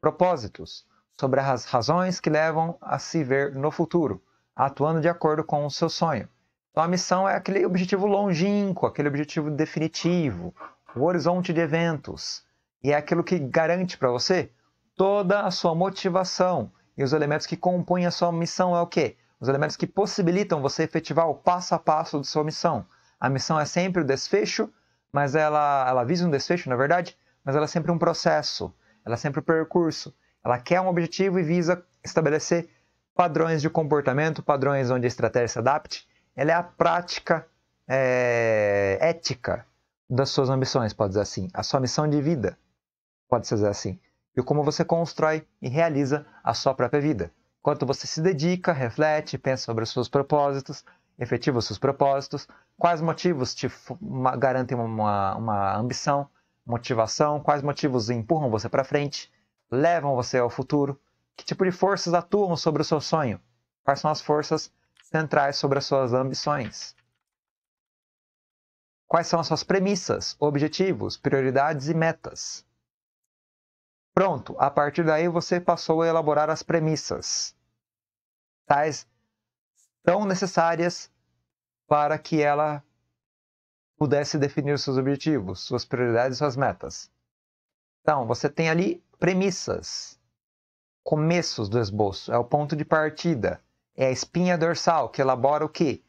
propósitos, sobre as razões que levam a se ver no futuro, atuando de acordo com o seu sonho. Então a missão é aquele objetivo longínquo, aquele objetivo definitivo, o horizonte de eventos. E é aquilo que garante para você toda a sua motivação. E os elementos que compõem a sua missão é o quê? Os elementos que possibilitam você efetivar o passo a passo de sua missão. A missão é sempre o desfecho, mas ela, ela visa um desfecho, na verdade, mas ela é sempre um processo, ela é sempre um percurso. Ela quer um objetivo e visa estabelecer padrões de comportamento, padrões onde a estratégia se adapte ela é a prática é, ética das suas ambições, pode dizer assim, a sua missão de vida, pode dizer assim, e como você constrói e realiza a sua própria vida. Quanto você se dedica, reflete, pensa sobre os seus propósitos, efetiva os seus propósitos, quais motivos te uma, garantem uma, uma ambição, motivação, quais motivos empurram você para frente, levam você ao futuro, que tipo de forças atuam sobre o seu sonho, quais são as forças centrais sobre as suas ambições. Quais são as suas premissas, objetivos, prioridades e metas? Pronto, a partir daí você passou a elaborar as premissas, tais tão necessárias para que ela pudesse definir seus objetivos, suas prioridades e suas metas. Então, você tem ali premissas, começos do esboço, é o ponto de partida é a espinha dorsal, que elabora o quê?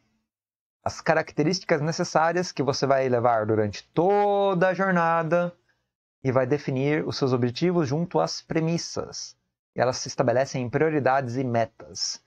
As características necessárias que você vai levar durante toda a jornada e vai definir os seus objetivos junto às premissas. E elas se estabelecem em prioridades e metas,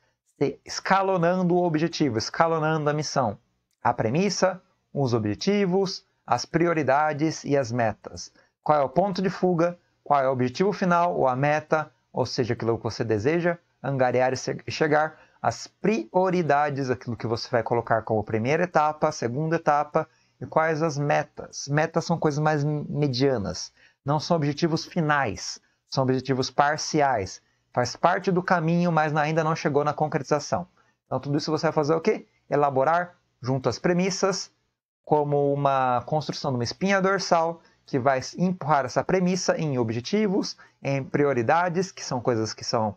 escalonando o objetivo, escalonando a missão. A premissa, os objetivos, as prioridades e as metas. Qual é o ponto de fuga? Qual é o objetivo final ou a meta? Ou seja, aquilo que você deseja angariar e chegar as prioridades, aquilo que você vai colocar como primeira etapa, segunda etapa e quais as metas. Metas são coisas mais medianas, não são objetivos finais, são objetivos parciais. Faz parte do caminho, mas ainda não chegou na concretização. Então, tudo isso você vai fazer o quê? Elaborar junto às premissas, como uma construção de uma espinha dorsal que vai empurrar essa premissa em objetivos, em prioridades, que são coisas que são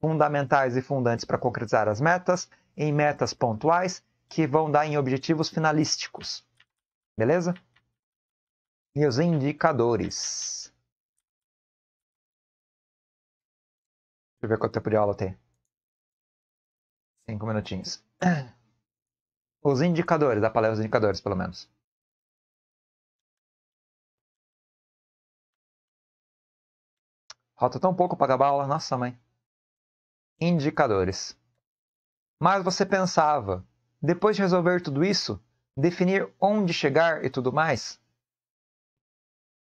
fundamentais e fundantes para concretizar as metas, em metas pontuais, que vão dar em objetivos finalísticos. Beleza? E os indicadores. Deixa eu ver quanto tempo de aula tem. Cinco minutinhos. [CLEARS THROAT] Os indicadores, para palestra os indicadores, pelo menos. Falta tão pouco para acabar a aula, nossa mãe indicadores. Mas você pensava, depois de resolver tudo isso, definir onde chegar e tudo mais?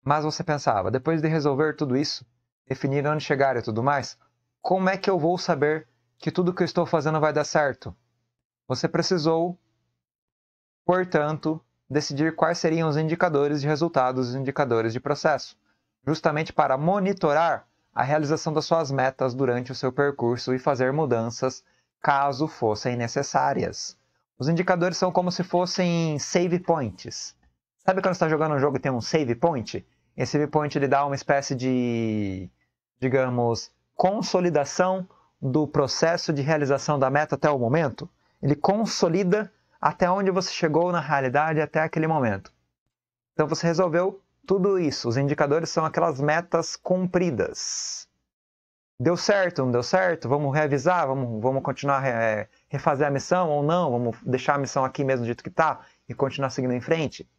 Mas você pensava, depois de resolver tudo isso, definir onde chegar e tudo mais, como é que eu vou saber que tudo que eu estou fazendo vai dar certo? Você precisou, portanto, decidir quais seriam os indicadores de resultados e os indicadores de processo, justamente para monitorar a realização das suas metas durante o seu percurso e fazer mudanças caso fossem necessárias. Os indicadores são como se fossem save points. Sabe quando está jogando um jogo e tem um save point? Esse save point ele dá uma espécie de, digamos, consolidação do processo de realização da meta até o momento. Ele consolida até onde você chegou na realidade até aquele momento. Então você resolveu tudo isso, os indicadores são aquelas metas cumpridas. Deu certo, não deu certo? Vamos revisar, vamos, vamos continuar é, refazer a missão ou não? Vamos deixar a missão aqui mesmo do jeito que está e continuar seguindo em frente?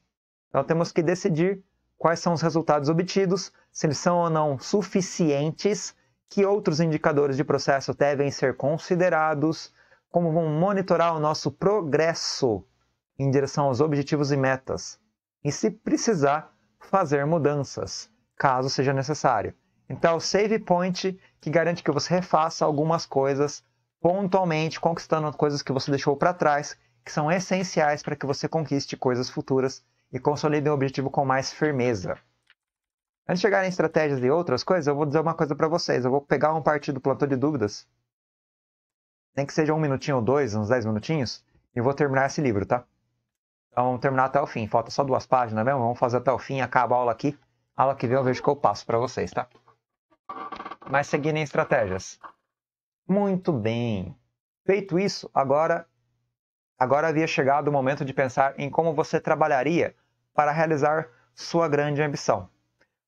Então temos que decidir quais são os resultados obtidos, se eles são ou não suficientes, que outros indicadores de processo devem ser considerados, como vão monitorar o nosso progresso em direção aos objetivos e metas. E se precisar, fazer mudanças, caso seja necessário. Então, save point que garante que você refaça algumas coisas pontualmente, conquistando coisas que você deixou para trás, que são essenciais para que você conquiste coisas futuras e consolide o objetivo com mais firmeza. Antes de chegar em estratégias e outras coisas, eu vou dizer uma coisa para vocês. Eu vou pegar um partido plantão de dúvidas, nem que seja um minutinho ou dois, uns dez minutinhos, e vou terminar esse livro, tá? Então vamos terminar até o fim. Falta só duas páginas mesmo. Vamos fazer até o fim, acabar a aula aqui. A aula que vem eu vejo que eu passo para vocês, tá? Mas seguindo em estratégias. Muito bem. Feito isso, agora agora havia chegado o momento de pensar em como você trabalharia para realizar sua grande ambição.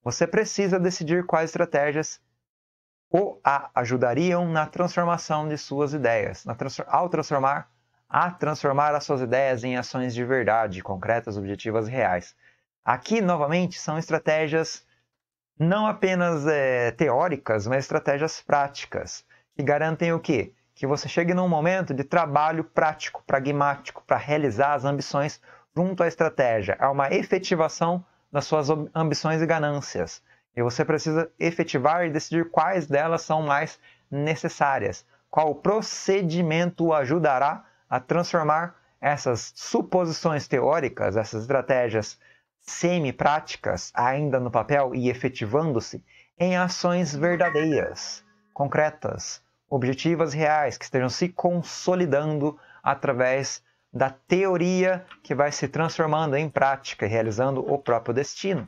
Você precisa decidir quais estratégias o a ajudariam na transformação de suas ideias, na, ao transformar a transformar as suas ideias em ações de verdade, concretas, objetivas reais. Aqui, novamente, são estratégias não apenas é, teóricas, mas estratégias práticas, que garantem o quê? Que você chegue num momento de trabalho prático, pragmático, para realizar as ambições junto à estratégia, a uma efetivação das suas ambições e ganâncias. E você precisa efetivar e decidir quais delas são mais necessárias. Qual procedimento o ajudará a transformar essas suposições teóricas, essas estratégias semi-práticas ainda no papel e efetivando-se em ações verdadeiras, concretas, objetivas reais, que estejam se consolidando através da teoria que vai se transformando em prática, realizando o próprio destino.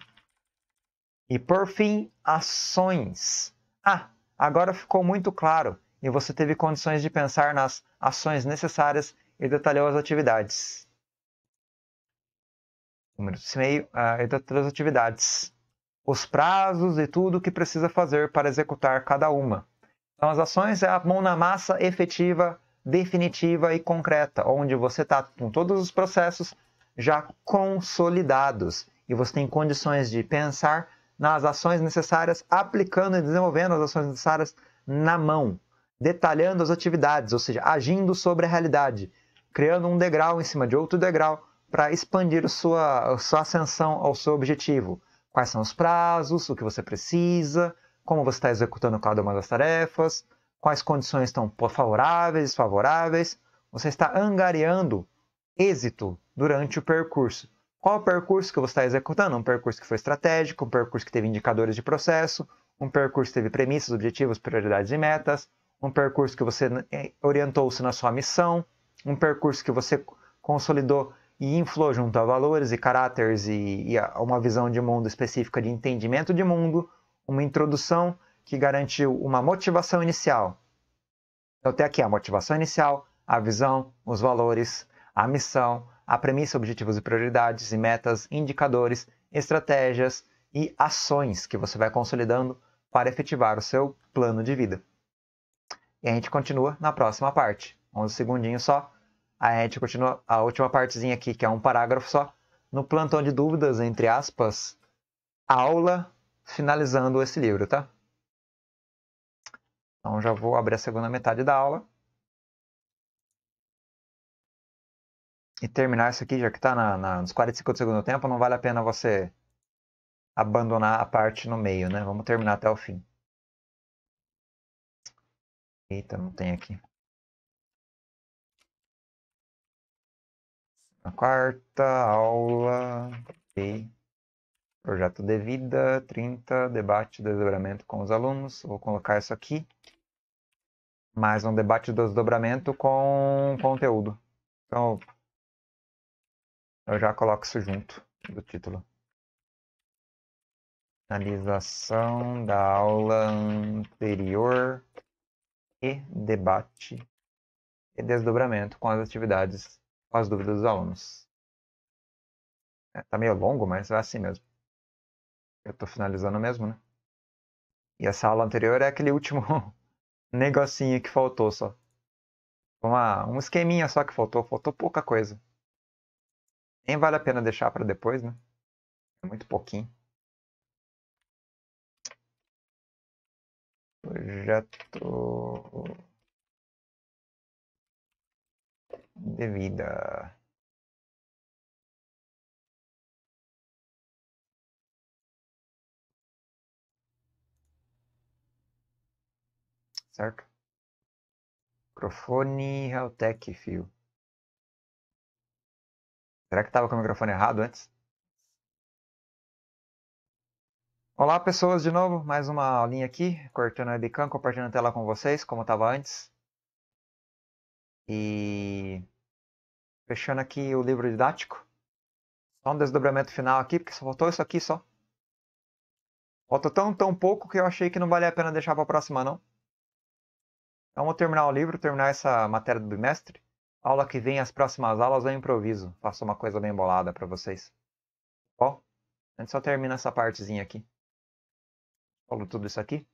E por fim, ações. Ah, agora ficou muito claro e você teve condições de pensar nas ações necessárias e detalhou as atividades. Número meio, uh, e detalhou as atividades. Os prazos e tudo o que precisa fazer para executar cada uma. Então, as ações é a mão na massa efetiva, definitiva e concreta, onde você está com todos os processos já consolidados e você tem condições de pensar nas ações necessárias, aplicando e desenvolvendo as ações necessárias na mão detalhando as atividades, ou seja, agindo sobre a realidade, criando um degrau em cima de outro degrau para expandir sua, sua ascensão ao seu objetivo. Quais são os prazos, o que você precisa, como você está executando cada uma das tarefas, quais condições estão favoráveis, desfavoráveis. Você está angariando êxito durante o percurso. Qual o percurso que você está executando? Um percurso que foi estratégico, um percurso que teve indicadores de processo, um percurso que teve premissas, objetivos, prioridades e metas, um percurso que você né, é, orientou-se na sua missão, um percurso que você consolidou e inflou junto a valores e caráteres e, e a uma visão de mundo específica de entendimento de mundo, uma introdução que garantiu uma motivação inicial. Então tem aqui a motivação inicial, a visão, os valores, a missão, a premissa, objetivos e prioridades e metas, indicadores, estratégias e ações que você vai consolidando para efetivar o seu plano de vida. E a gente continua na próxima parte. 11 segundinhos só. Aí a gente continua a última partezinha aqui, que é um parágrafo só. No plantão de dúvidas, entre aspas, aula finalizando esse livro, tá? Então já vou abrir a segunda metade da aula. E terminar isso aqui, já que está na, na, nos 45 do segundo tempo, não vale a pena você abandonar a parte no meio, né? Vamos terminar até o fim. Eita, não tem aqui. Na quarta aula de projeto de vida, 30, debate, desdobramento com os alunos. Vou colocar isso aqui. Mais um debate do desdobramento com conteúdo. Então, eu já coloco isso junto do título. Finalização da aula anterior e debate e desdobramento com as atividades, com as dúvidas dos alunos. É tá meio longo, mas é assim mesmo. Eu estou finalizando mesmo, né? E essa aula anterior é aquele último [LAUGHS] negocinho que faltou só. Uma, um esqueminha só que faltou, faltou pouca coisa. Nem vale a pena deixar para depois, né? É muito pouquinho. Projeto de vida. Certo? Microfone Realtec Fio. Será que estava com o microfone errado antes? Olá pessoas, de novo, mais uma aulinha aqui, cortando a webcam, compartilhando a tela com vocês, como estava antes. E fechando aqui o livro didático. Só um desdobramento final aqui, porque só faltou isso aqui só. Faltou tão, tão pouco que eu achei que não valia a pena deixar para a próxima não. Então vou terminar o livro, terminar essa matéria do bimestre. Aula que vem, as próximas aulas eu improviso. Faço uma coisa bem bolada para vocês. Bom, a gente só termina essa partezinha aqui. Falou tudo isso aqui.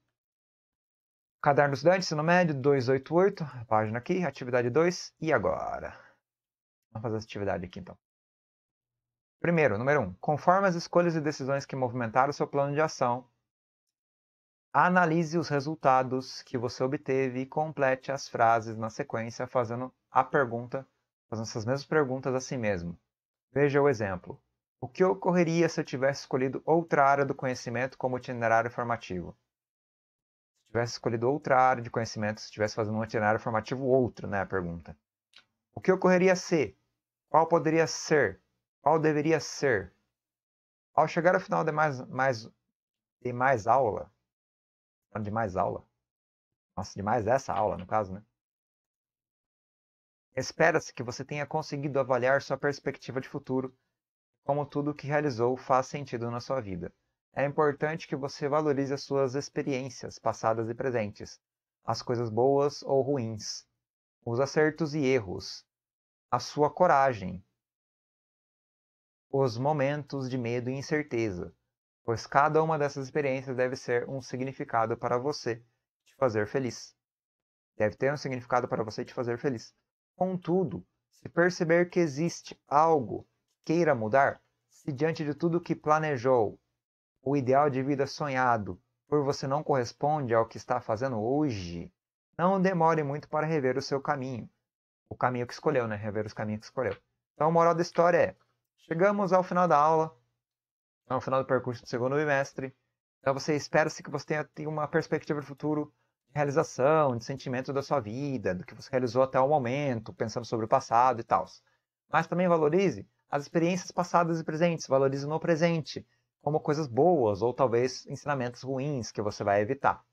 Caderno Estudante, Ensino Médio, 288, página aqui, atividade 2, e agora? Vamos fazer essa atividade aqui, então. Primeiro, número 1. Um, conforme as escolhas e decisões que movimentaram o seu plano de ação, analise os resultados que você obteve e complete as frases na sequência, fazendo a pergunta, fazendo essas mesmas perguntas a si mesmo. Veja o exemplo. O que ocorreria se eu tivesse escolhido outra área do conhecimento como itinerário formativo? Se tivesse escolhido outra área de conhecimento, se estivesse fazendo um itinerário formativo outro, né, a pergunta. O que ocorreria se? Qual poderia ser? Qual deveria ser? Ao chegar ao final de mais, mais, de mais aula, de mais aula, nossa, de mais essa aula, no caso, né? Espera-se que você tenha conseguido avaliar sua perspectiva de futuro como tudo o que realizou faz sentido na sua vida. É importante que você valorize as suas experiências passadas e presentes, as coisas boas ou ruins, os acertos e erros, a sua coragem, os momentos de medo e incerteza, pois cada uma dessas experiências deve ser um significado para você te fazer feliz. Deve ter um significado para você te fazer feliz. Contudo, se perceber que existe algo queira mudar, se diante de tudo que planejou, o ideal de vida sonhado, por você não corresponde ao que está fazendo hoje, não demore muito para rever o seu caminho. O caminho que escolheu, né? Rever os caminhos que escolheu. Então, a moral da história é: chegamos ao final da aula, ao final do percurso do segundo bimestre. Então, você espera-se que você tenha, tenha uma perspectiva do futuro de realização, de sentimento da sua vida, do que você realizou até o momento, pensando sobre o passado e tal. Mas também valorize as experiências passadas e presentes, valorize no presente como coisas boas ou talvez ensinamentos ruins que você vai evitar.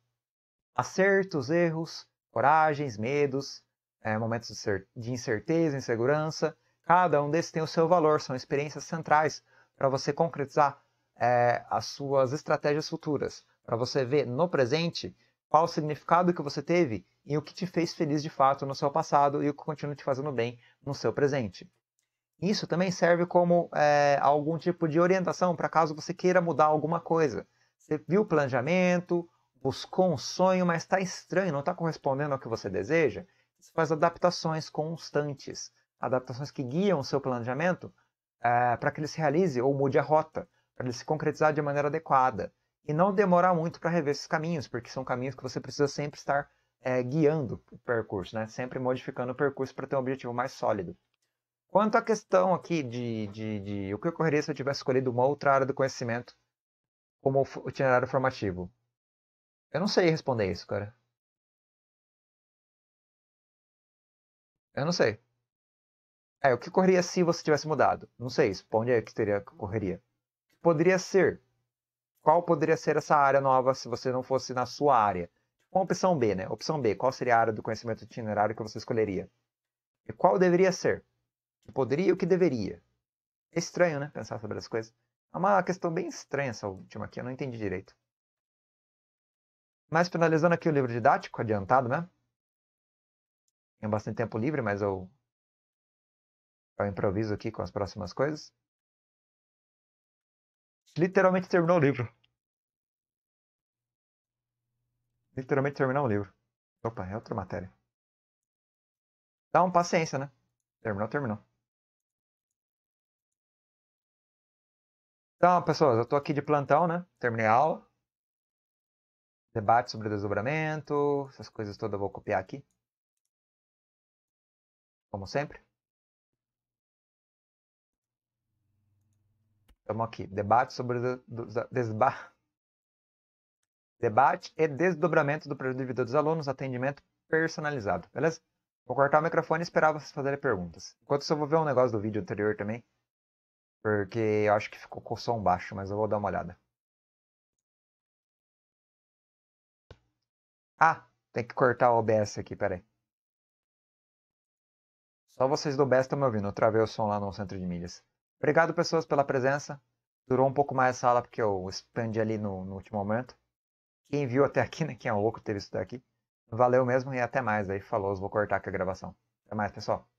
Acertos, erros, coragens, medos, é, momentos de incerteza, insegurança, cada um desses tem o seu valor, são experiências centrais para você concretizar é, as suas estratégias futuras, para você ver no presente qual o significado que você teve e o que te fez feliz de fato no seu passado e o que continua te fazendo bem no seu presente. Isso também serve como é, algum tipo de orientação para caso você queira mudar alguma coisa. Você viu o planejamento, buscou um sonho, mas está estranho, não está correspondendo ao que você deseja. Você faz adaptações constantes, adaptações que guiam o seu planejamento é, eh, para que ele se realize ou mude a rota, para ele se concretizar de maneira adequada. E não demorar muito para rever esses caminhos, porque são caminhos que você precisa sempre estar é, guiando o percurso, né? sempre modificando o percurso para ter um objetivo mais sólido. Quanto à questão aqui de, de, de o que ocorreria se eu tivesse escolhido uma outra área do conhecimento como itinerário formativo, eu não sei responder isso, cara. Eu não sei. É, o que ocorreria se você tivesse mudado? Não sei, isso. onde é que teria que ocorreria? Poderia ser. Qual poderia ser essa área nova se você não fosse na sua área? Com tipo, a opção B, né? Opção B, qual seria a área do conhecimento itinerário que você escolheria? E qual deveria ser? que poderia e o que deveria. É estranho, né? Pensar sobre as coisas. É uma questão bem estranha essa última aqui, eu não entendi direito. Mas finalizando aqui o livro didático, adiantado, né? Tenho bastante tempo livre, mas eu, eu improviso aqui com as próximas coisas. Literalmente terminou o livro. Literalmente terminou o livro. Opa, é outra matéria. Dá um paciência, né? Terminou, terminou. Então, pessoas, eu estou aqui de plantão, né? Terminei a aula. Debate sobre desdobramento, essas coisas todas eu vou copiar aqui. Como sempre. Estamos aqui. Debate sobre desba... Debate e desdobramento do projeto de vida dos alunos, atendimento personalizado, beleza? Vou cortar o microfone e esperar vocês fazerem perguntas. Enquanto isso, eu vou ver um negócio do vídeo anterior também. Porque eu acho que ficou com som baixo, mas eu vou dar uma olhada. Ah, tem que cortar o OBS aqui, peraí. Só vocês do OBS estão me ouvindo, eu travei o som lá no centro de milhas. Obrigado, pessoas, pela presença. Durou um pouco mais a sala, porque eu expandi ali no, no último momento. Quem viu até aqui, né? Quem é louco teve isso daqui. Valeu mesmo e até mais aí. Falou, eu vou cortar aqui a gravação. Até mais, pessoal.